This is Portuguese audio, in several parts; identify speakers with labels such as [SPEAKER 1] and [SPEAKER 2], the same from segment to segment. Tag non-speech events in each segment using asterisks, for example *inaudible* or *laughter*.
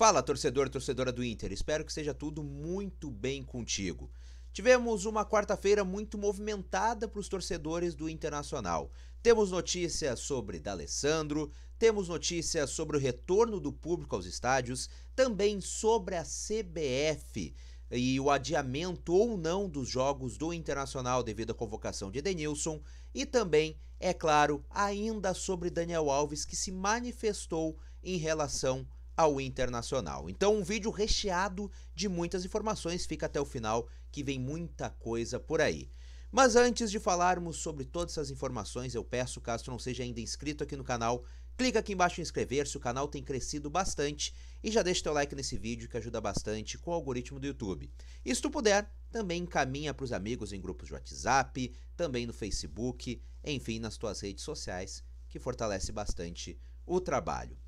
[SPEAKER 1] Fala, torcedor, torcedora do Inter. Espero que seja tudo muito bem contigo. Tivemos uma quarta-feira muito movimentada para os torcedores do Internacional. Temos notícias sobre D'Alessandro, temos notícias sobre o retorno do público aos estádios, também sobre a CBF e o adiamento ou não dos jogos do Internacional devido à convocação de Edenilson e também, é claro, ainda sobre Daniel Alves que se manifestou em relação ao Internacional. Então, um vídeo recheado de muitas informações, fica até o final que vem muita coisa por aí. Mas antes de falarmos sobre todas essas informações, eu peço, caso tu não seja ainda inscrito aqui no canal, clica aqui embaixo em inscrever-se, o canal tem crescido bastante, e já deixa teu like nesse vídeo que ajuda bastante com o algoritmo do YouTube. E se tu puder, também encaminha para os amigos em grupos de WhatsApp, também no Facebook, enfim, nas tuas redes sociais, que fortalece bastante o trabalho.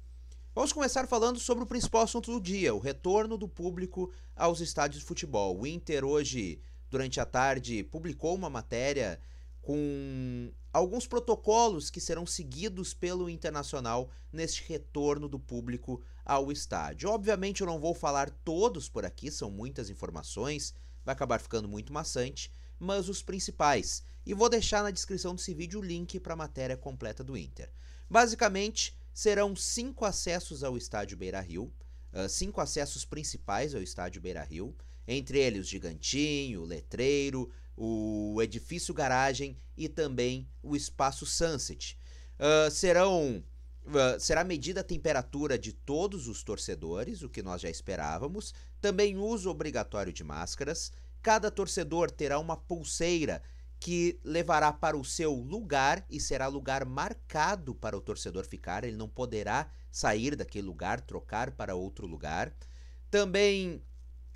[SPEAKER 1] Vamos começar falando sobre o principal assunto do dia, o retorno do público aos estádios de futebol. O Inter hoje, durante a tarde, publicou uma matéria com alguns protocolos que serão seguidos pelo Internacional neste retorno do público ao estádio. Obviamente eu não vou falar todos por aqui, são muitas informações, vai acabar ficando muito maçante, mas os principais. E vou deixar na descrição desse vídeo o link para a matéria completa do Inter. Basicamente, serão cinco acessos ao estádio Beira Rio, cinco acessos principais ao estádio Beira Rio, entre eles o Gigantinho, o Letreiro, o Edifício Garagem e também o Espaço Sunset. Uh, serão Uh, será medida a temperatura de todos os torcedores, o que nós já esperávamos, também uso obrigatório de máscaras. Cada torcedor terá uma pulseira que levará para o seu lugar e será lugar marcado para o torcedor ficar, ele não poderá sair daquele lugar, trocar para outro lugar. Também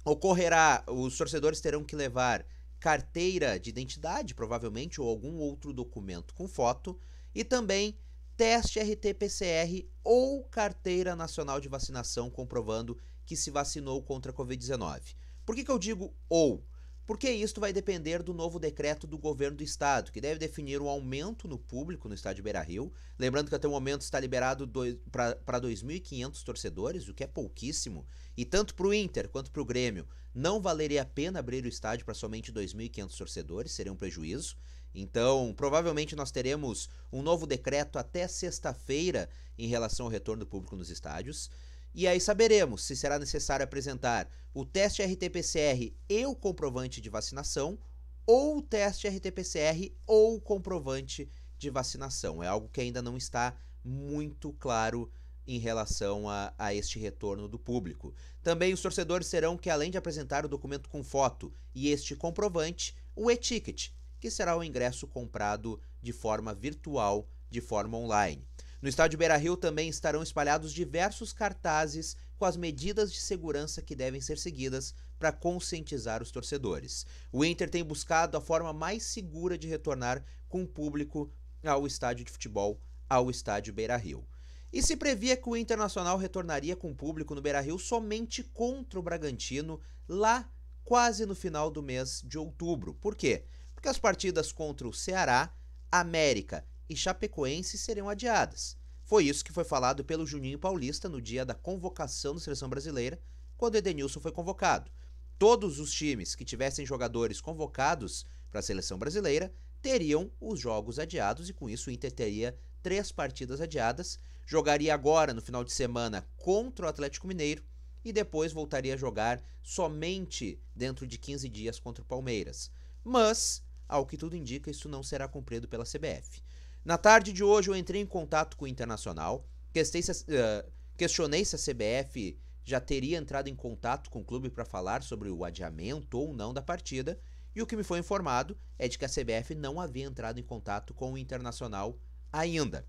[SPEAKER 1] ocorrerá, os torcedores terão que levar carteira de identidade, provavelmente, ou algum outro documento com foto, e também teste RT-PCR ou carteira nacional de vacinação comprovando que se vacinou contra a Covid-19. Por que, que eu digo ou? Porque isto vai depender do novo decreto do governo do estado, que deve definir o aumento no público no estádio Beira Rio. Lembrando que até o momento está liberado para 2.500 torcedores, o que é pouquíssimo. E tanto para o Inter quanto para o Grêmio, não valeria a pena abrir o estádio para somente 2.500 torcedores, seria um prejuízo. Então, provavelmente nós teremos um novo decreto até sexta-feira em relação ao retorno do público nos estádios. E aí saberemos se será necessário apresentar o teste RT-PCR e o comprovante de vacinação ou o teste RT-PCR ou o comprovante de vacinação. É algo que ainda não está muito claro em relação a, a, este retorno do público. Também os torcedores terão que, além de apresentar o documento com foto e este comprovante, o e que será o ingresso comprado de forma virtual, de forma online. No estádio Beira Rio também estarão espalhados diversos cartazes com as medidas de segurança que devem ser seguidas para conscientizar os torcedores. O Inter tem buscado a forma mais segura de retornar com o público ao estádio de futebol, ao estádio Beira Rio. E se previa que o Internacional retornaria com o público no Beira Rio somente contra o Bragantino lá quase no final do mês de outubro. Por quê? Porque as partidas contra o Ceará, América e Chapecoense serão adiadas. Foi isso que foi falado pelo Juninho Paulista no dia da convocação da seleção brasileira, quando Edenilson foi convocado. Todos os times que tivessem jogadores convocados para a seleção brasileira teriam os jogos adiados e com isso o Inter teria três partidas adiadas. Jogaria agora no final de semana contra o Atlético Mineiro e depois voltaria a jogar somente dentro de 15 dias contra o Palmeiras. Mas, ao que tudo indica, isso não será cumprido pela CBF. Na tarde de hoje, eu entrei em contato com o Internacional, eh, questionei se a CBF já teria entrado em contato com o clube para falar sobre o adiamento ou não da partida, e o que me foi informado é de que a CBF não havia entrado em contato com o Internacional ainda.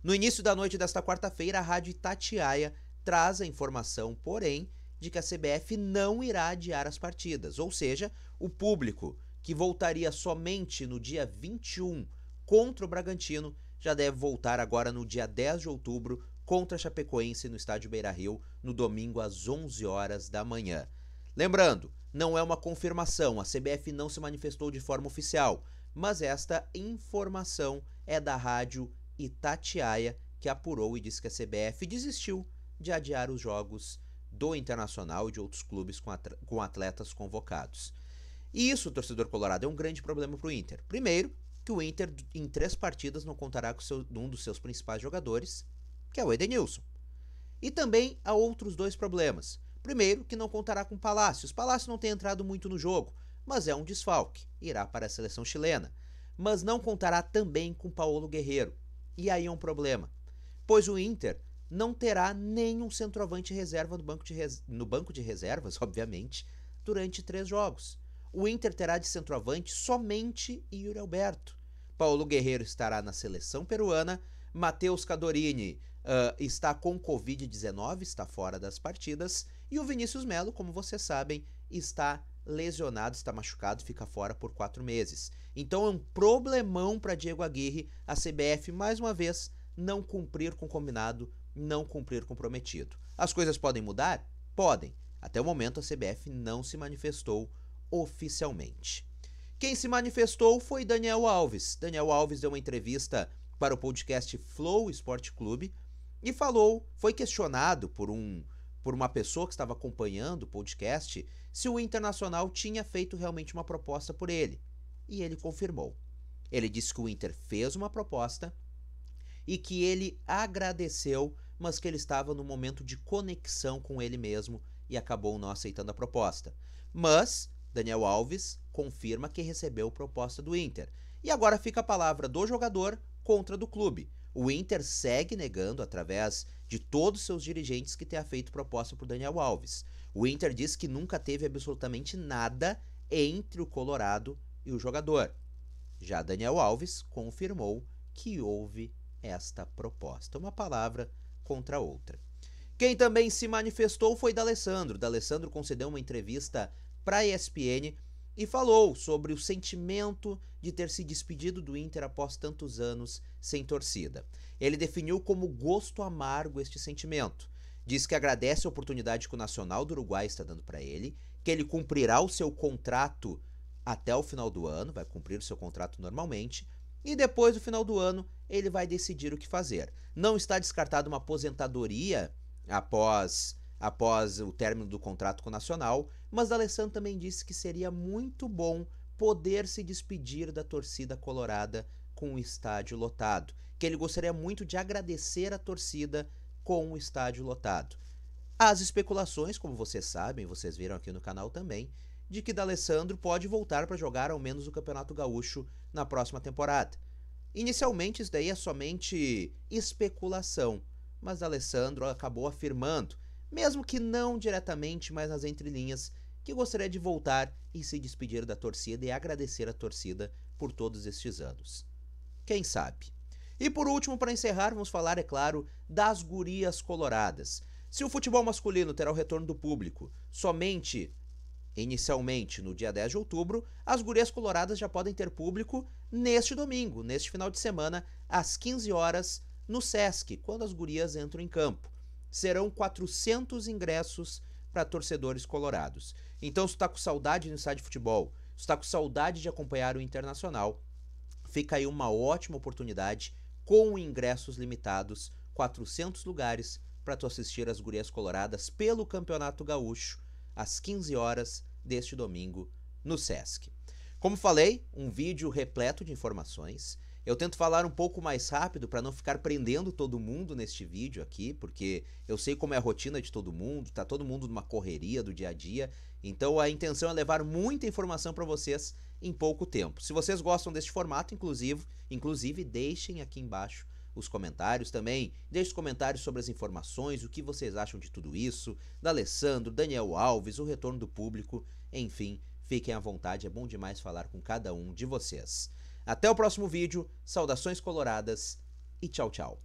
[SPEAKER 1] No início da noite desta quarta-feira, a Rádio Itatiaia traz a informação, porém, de que a CBF não irá adiar as partidas, ou seja, o público que voltaria somente no dia 21 contra o Bragantino já deve voltar agora no dia 10 de outubro contra a Chapecoense no estádio Beira-Rio no domingo às 11 horas da manhã. Lembrando, não é uma confirmação, a CBF não se manifestou de forma oficial, mas esta informação é da rádio Itatiaia que apurou e disse que a CBF desistiu de adiar os jogos do Internacional e de outros clubes com atletas convocados. E isso, torcedor colorado, é um grande problema para o Inter. Primeiro, que o Inter, em três partidas, não contará com seu, um dos seus principais jogadores, que é o Edenilson. E também há outros dois problemas. Primeiro, que não contará com Palácios. Palácio não tem entrado muito no jogo, mas é um desfalque, irá para a seleção chilena. Mas não contará também com Paulo Guerreiro. E aí é um problema, pois o Inter não terá nenhum centroavante reserva no banco de, res... no banco de reservas, *laughs* obviamente, durante três jogos. O Inter terá de centroavante somente Yuri Alberto. Paulo Guerreiro estará na seleção peruana. Matheus Cadorini uh, está com Covid-19, está fora das partidas. E o Vinícius Melo, como vocês sabem, está lesionado, está machucado, fica fora por quatro meses. Então é um problemão para Diego Aguirre, a CBF, mais uma vez, não cumprir com o combinado, não cumprir com o prometido. As coisas podem mudar? Podem. Até o momento a CBF não se manifestou oficialmente. Quem se manifestou foi Daniel Alves. Daniel Alves deu uma entrevista para o podcast Flow Esporte Clube e falou, foi questionado por um por uma pessoa que estava acompanhando o podcast se o Internacional tinha feito realmente uma proposta por ele. E ele confirmou. Ele disse que o Inter fez uma proposta e que ele agradeceu, mas que ele estava no momento de conexão com ele mesmo e acabou não aceitando a proposta. Mas Daniel Alves confirma que recebeu proposta do Inter. E agora fica a palavra do jogador contra do clube. O Inter segue negando, através de todos seus dirigentes, que tenha feito proposta para Daniel Alves. O Inter diz que nunca teve absolutamente nada entre o Colorado e o jogador. Já Daniel Alves confirmou que houve esta proposta. Uma palavra contra outra. Quem também se manifestou foi D'Alessandro. D'Alessandro concedeu uma entrevista para a ESPN e falou sobre o sentimento de ter se despedido do Inter após tantos anos sem torcida. Ele definiu como gosto amargo este sentimento. Diz que agradece a oportunidade que o Nacional do Uruguai está dando para ele, que ele cumprirá o seu contrato até o final do ano, vai cumprir o seu contrato normalmente, e depois do final do ano ele vai decidir o que fazer. Não está descartada uma aposentadoria após após o término do contrato com o Nacional, mas D'Alessandro também disse que seria muito bom poder se despedir da torcida colorada com o estádio lotado, que ele gostaria muito de agradecer a torcida com o estádio lotado. As especulações, como vocês sabem, vocês viram aqui no canal também, de que D'Alessandro pode voltar para jogar ao menos o Campeonato Gaúcho na próxima temporada. Inicialmente isso daí é somente especulação, mas D'Alessandro acabou afirmando, mesmo que não diretamente, mas nas entrelinhas, que gostaria de voltar e se despedir da torcida e agradecer a torcida por todos estes anos. Quem sabe? E por último, para encerrar, vamos falar, é claro, das gurias coloradas. Se o futebol masculino terá o retorno do público somente Inicialmente, no dia 10 de outubro, as gurias coloradas já podem ter público neste domingo, neste final de semana, às 15 horas, no SESC, quando as gurias entram em campo. Serão 400 ingressos para torcedores colorados. Então, se está com saudade do estádio de futebol, se está com saudade de acompanhar o Internacional, fica aí uma ótima oportunidade com ingressos limitados, 400 lugares para tu assistir as Gurias Coloradas pelo Campeonato Gaúcho às 15 horas deste domingo no SESC. Como falei, um vídeo repleto de informações. Eu tento falar um pouco mais rápido para não ficar prendendo todo mundo neste vídeo aqui, porque eu sei como é a rotina de todo mundo, tá todo mundo numa correria do dia a dia. Então a intenção é levar muita informação para vocês em pouco tempo. Se vocês gostam deste formato, inclusive, inclusive deixem aqui embaixo os comentários também. Deixem os comentários sobre as informações, o que vocês acham de tudo isso, da Alessandro, Daniel Alves, o retorno do público, enfim, fiquem à vontade, é bom demais falar com cada um de vocês. Até o próximo vídeo, saudações coloradas e tchau, tchau.